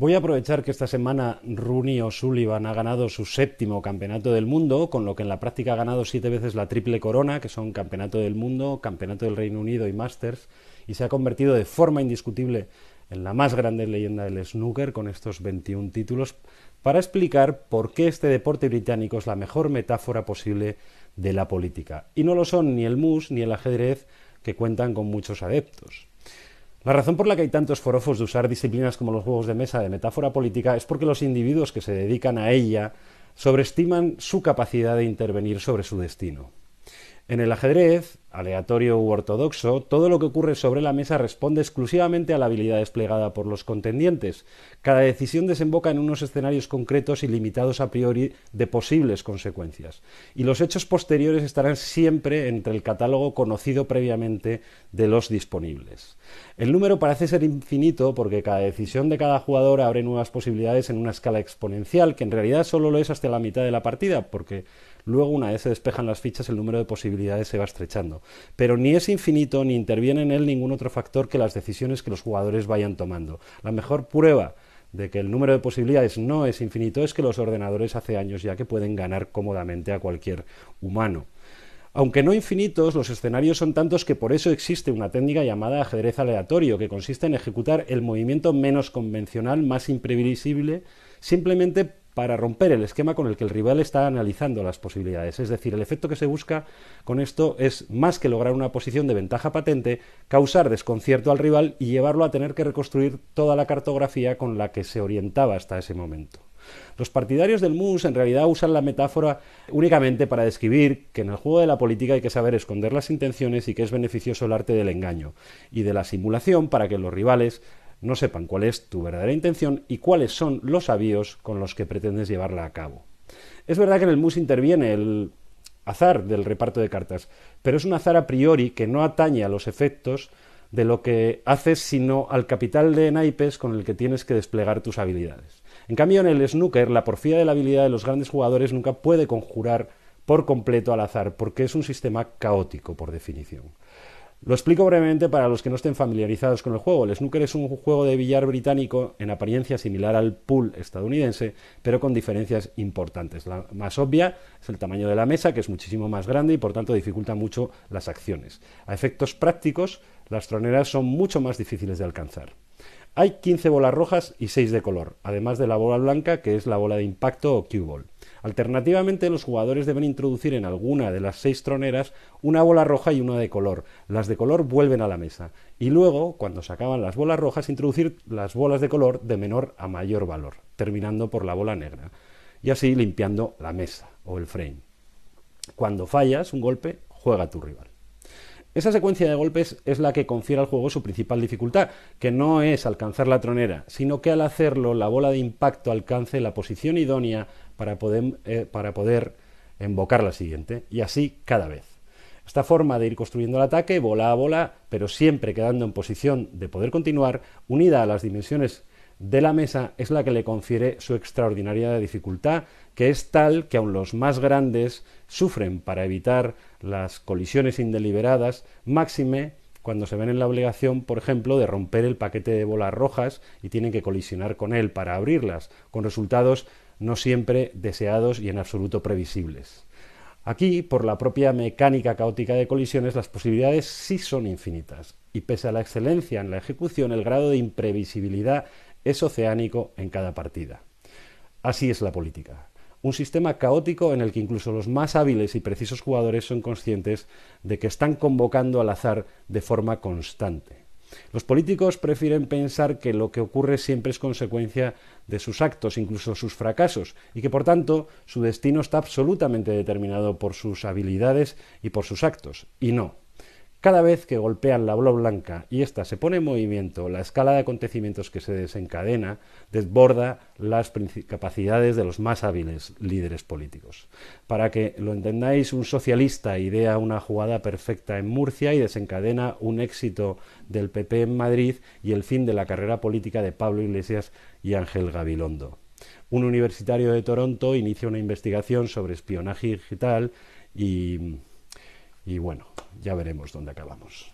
Voy a aprovechar que esta semana Rooney O'Sullivan ha ganado su séptimo campeonato del mundo, con lo que en la práctica ha ganado siete veces la triple corona, que son campeonato del mundo, campeonato del Reino Unido y Masters, y se ha convertido de forma indiscutible en la más grande leyenda del snooker con estos 21 títulos, para explicar por qué este deporte británico es la mejor metáfora posible de la política. Y no lo son ni el mus ni el ajedrez, que cuentan con muchos adeptos. La razón por la que hay tantos forofos de usar disciplinas como los juegos de mesa de metáfora política es porque los individuos que se dedican a ella sobreestiman su capacidad de intervenir sobre su destino. En el ajedrez, aleatorio u ortodoxo, todo lo que ocurre sobre la mesa responde exclusivamente a la habilidad desplegada por los contendientes. Cada decisión desemboca en unos escenarios concretos y limitados a priori de posibles consecuencias. Y los hechos posteriores estarán siempre entre el catálogo conocido previamente de los disponibles. El número parece ser infinito porque cada decisión de cada jugador abre nuevas posibilidades en una escala exponencial, que en realidad solo lo es hasta la mitad de la partida, porque luego una vez se despejan las fichas el número de posibilidades se va estrechando. Pero ni es infinito ni interviene en él ningún otro factor que las decisiones que los jugadores vayan tomando. La mejor prueba de que el número de posibilidades no es infinito es que los ordenadores hace años ya que pueden ganar cómodamente a cualquier humano. Aunque no infinitos, los escenarios son tantos que por eso existe una técnica llamada ajedrez aleatorio, que consiste en ejecutar el movimiento menos convencional, más imprevisible, simplemente para romper el esquema con el que el rival está analizando las posibilidades. Es decir, el efecto que se busca con esto es, más que lograr una posición de ventaja patente, causar desconcierto al rival y llevarlo a tener que reconstruir toda la cartografía con la que se orientaba hasta ese momento. Los partidarios del MUS en realidad usan la metáfora únicamente para describir que en el juego de la política hay que saber esconder las intenciones y que es beneficioso el arte del engaño y de la simulación para que los rivales no sepan cuál es tu verdadera intención y cuáles son los avíos con los que pretendes llevarla a cabo. Es verdad que en el MUS interviene el azar del reparto de cartas, pero es un azar a priori que no atañe a los efectos de lo que haces, sino al capital de naipes con el que tienes que desplegar tus habilidades. En cambio, en el snooker, la porfía de la habilidad de los grandes jugadores nunca puede conjurar por completo al azar, porque es un sistema caótico, por definición. Lo explico brevemente para los que no estén familiarizados con el juego. El snooker es un juego de billar británico en apariencia similar al pool estadounidense, pero con diferencias importantes. La más obvia es el tamaño de la mesa, que es muchísimo más grande y por tanto dificulta mucho las acciones. A efectos prácticos, las troneras son mucho más difíciles de alcanzar. Hay 15 bolas rojas y 6 de color, además de la bola blanca, que es la bola de impacto o cue ball. Alternativamente, los jugadores deben introducir en alguna de las seis troneras una bola roja y una de color. Las de color vuelven a la mesa. Y luego, cuando se acaban las bolas rojas, introducir las bolas de color de menor a mayor valor, terminando por la bola negra. Y así limpiando la mesa o el frame. Cuando fallas un golpe, juega tu rival. Esa secuencia de golpes es la que confiere al juego su principal dificultad, que no es alcanzar la tronera, sino que al hacerlo la bola de impacto alcance la posición idónea para poder, eh, para poder invocar la siguiente, y así cada vez. Esta forma de ir construyendo el ataque, bola a bola, pero siempre quedando en posición de poder continuar, unida a las dimensiones de la mesa es la que le confiere su extraordinaria dificultad, que es tal que aun los más grandes sufren para evitar las colisiones indeliberadas, máxime cuando se ven en la obligación, por ejemplo, de romper el paquete de bolas rojas y tienen que colisionar con él para abrirlas, con resultados no siempre deseados y en absoluto previsibles. Aquí, por la propia mecánica caótica de colisiones, las posibilidades sí son infinitas, y pese a la excelencia en la ejecución, el grado de imprevisibilidad es oceánico en cada partida. Así es la política. Un sistema caótico en el que incluso los más hábiles y precisos jugadores son conscientes de que están convocando al azar de forma constante. Los políticos prefieren pensar que lo que ocurre siempre es consecuencia de sus actos, incluso sus fracasos, y que por tanto su destino está absolutamente determinado por sus habilidades y por sus actos. Y no, cada vez que golpean la bola blanca y ésta se pone en movimiento, la escala de acontecimientos que se desencadena desborda las capacidades de los más hábiles líderes políticos. Para que lo entendáis, un socialista idea una jugada perfecta en Murcia y desencadena un éxito del PP en Madrid y el fin de la carrera política de Pablo Iglesias y Ángel Gabilondo. Un universitario de Toronto inicia una investigación sobre espionaje digital y y bueno, ya veremos dónde acabamos.